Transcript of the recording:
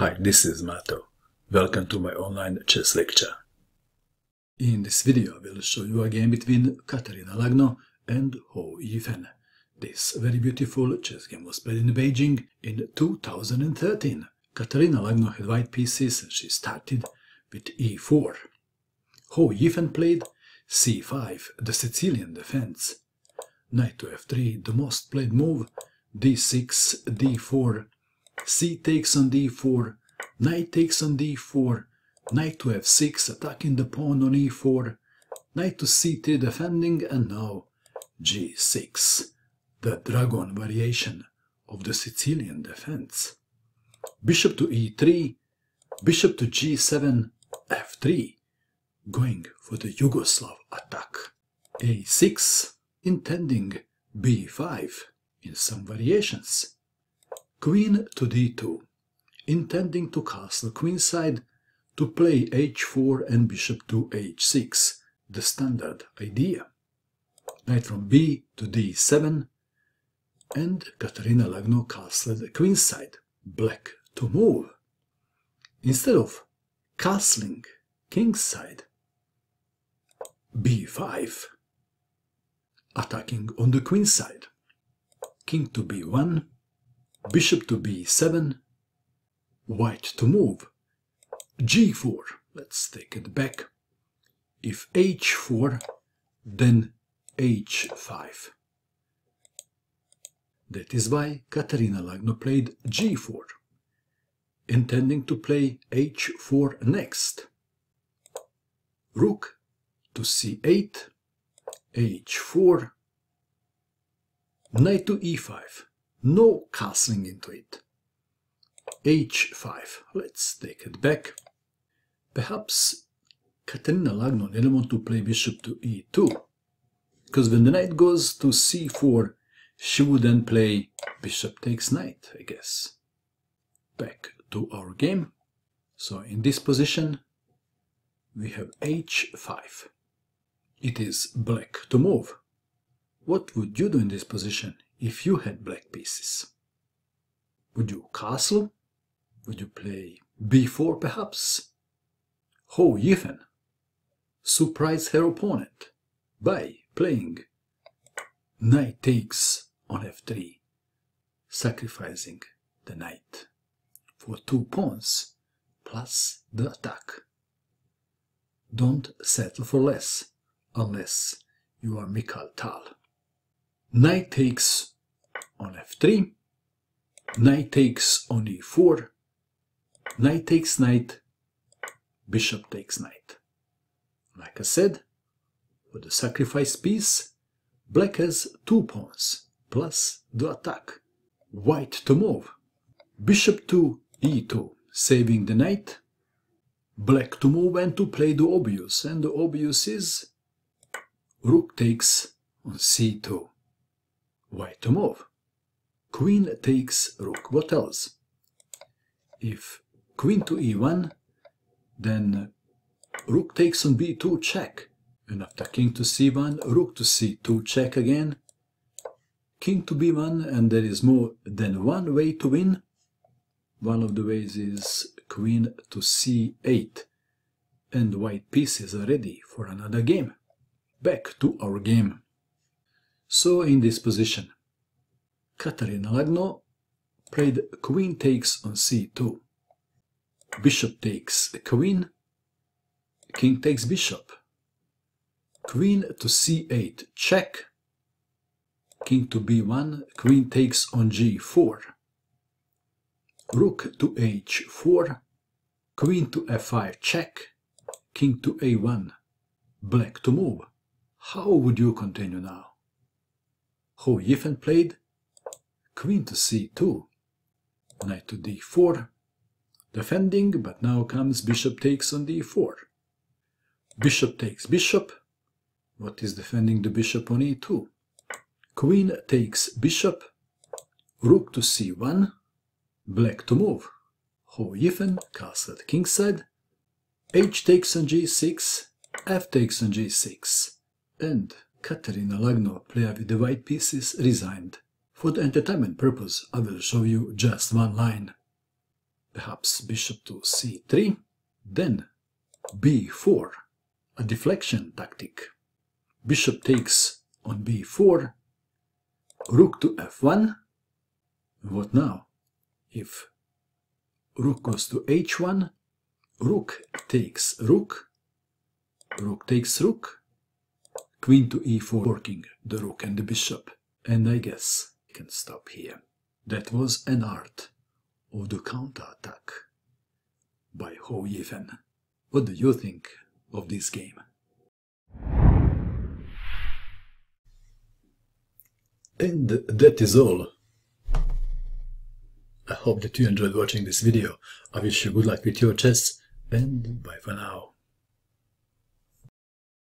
Hi, this is Mato. Welcome to my online chess lecture. In this video I will show you a game between Katerina Lagno and Ho Yifen. This very beautiful chess game was played in Beijing in 2013. Katerina Lagno had white pieces and she started with e4. Ho Yifen played c5, the Sicilian defense. Knight to f3, the most played move, d6, d4, c takes on d4, knight takes on d4, knight to f6, attacking the pawn on e4, knight to c3 defending, and now g6, the dragon variation of the Sicilian defense. Bishop to e3, bishop to g7, f3, going for the Yugoslav attack. a6, intending b5, in some variations. Queen to d2, intending to castle queenside to play h4 and bishop to h6, the standard idea. Knight from b to d7, and Katarina Lagno castled queenside, black to move. Instead of castling kingside, b5, attacking on the queenside, king to b1, bishop to b7, white to move, g4, let's take it back, if h4, then h5. That is why Katerina Lagno played g4, intending to play h4 next. Rook to c8, h4, knight to e5 no castling into it. h5. Let's take it back. Perhaps Katerina Lagno didn't want to play bishop to e2, because when the knight goes to c4, she would then play bishop takes knight, I guess. Back to our game. So in this position, we have h5. It is black to move. What would you do in this position? if you had black pieces? Would you castle? Would you play b4 perhaps? Ho Yifen. Surprise her opponent by playing knight takes on f3, sacrificing the knight for two pawns plus the attack. Don't settle for less unless you are Mikhail Tal knight takes on f3, knight takes on e4, knight takes knight, bishop takes knight. Like I said, with the sacrifice piece, black has two pawns, plus the attack. White to move, bishop to e2, saving the knight, black to move and to play the obvious, and the obvious is rook takes on c2. White to move. Queen takes rook. What else? If queen to e1, then rook takes on b2 check. And after king to c1, rook to c2 check again. King to b1, and there is more than one way to win. One of the ways is queen to c8. And white pieces are ready for another game. Back to our game so in this position. Katarina Lagno played queen takes on c2. Bishop takes queen, king takes bishop. Queen to c8, check. King to b1, queen takes on g4. Rook to h4, queen to f5, check. King to a1, black to move. How would you continue now? Ho Yifen played queen to c2, knight to d4, defending, but now comes bishop takes on d4. Bishop takes bishop. What is defending the bishop on e2? Queen takes bishop, rook to c1, black to move. Ho Yifen castled kingside, h takes on g6, f takes on g6, and Katerina Lagno, player with the white pieces, resigned. For the entertainment purpose, I will show you just one line. Perhaps bishop to c3, then b4, a deflection tactic. Bishop takes on b4, rook to f1. What now? If rook goes to h1, rook takes rook, rook takes rook, queen to e4 working the rook and the bishop. And I guess I can stop here. That was an art of the counterattack by Ho Yifen. What do you think of this game? And that is all. I hope that you enjoyed watching this video. I wish you good luck with your chess and bye for now.